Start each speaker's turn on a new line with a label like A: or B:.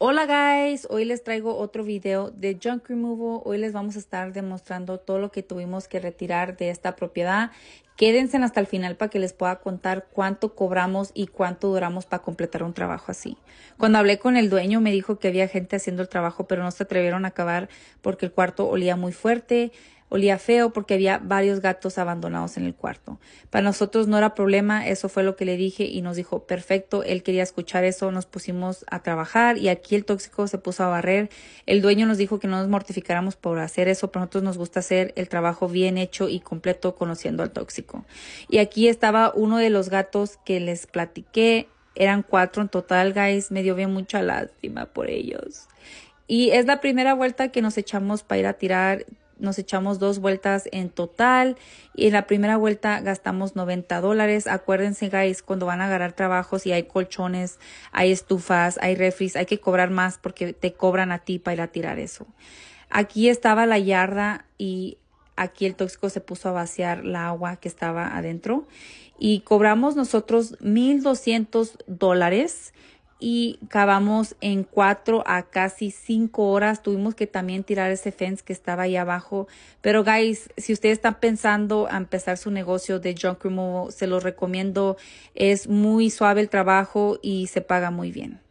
A: Hola guys, hoy les traigo otro video de junk removal. Hoy les vamos a estar demostrando todo lo que tuvimos que retirar de esta propiedad. Quédense hasta el final para que les pueda contar cuánto cobramos y cuánto duramos para completar un trabajo así. Cuando hablé con el dueño me dijo que había gente haciendo el trabajo, pero no se atrevieron a acabar porque el cuarto olía muy fuerte. Olía feo porque había varios gatos abandonados en el cuarto. Para nosotros no era problema, eso fue lo que le dije y nos dijo, perfecto, él quería escuchar eso, nos pusimos a trabajar y aquí el tóxico se puso a barrer. El dueño nos dijo que no nos mortificáramos por hacer eso, pero nosotros nos gusta hacer el trabajo bien hecho y completo conociendo al tóxico. Y aquí estaba uno de los gatos que les platiqué, eran cuatro en total, guys, me dio bien mucha lástima por ellos. Y es la primera vuelta que nos echamos para ir a tirar nos echamos dos vueltas en total y en la primera vuelta gastamos 90 dólares. Acuérdense, guys, cuando van a agarrar trabajos y hay colchones, hay estufas, hay refris, hay que cobrar más porque te cobran a ti para ir a tirar eso. Aquí estaba la yarda y aquí el tóxico se puso a vaciar la agua que estaba adentro y cobramos nosotros 1.200 dólares y cavamos en cuatro a casi cinco horas. Tuvimos que también tirar ese fence que estaba ahí abajo. Pero guys, si ustedes están pensando a empezar su negocio de junk removal, se los recomiendo. Es muy suave el trabajo y se paga muy bien.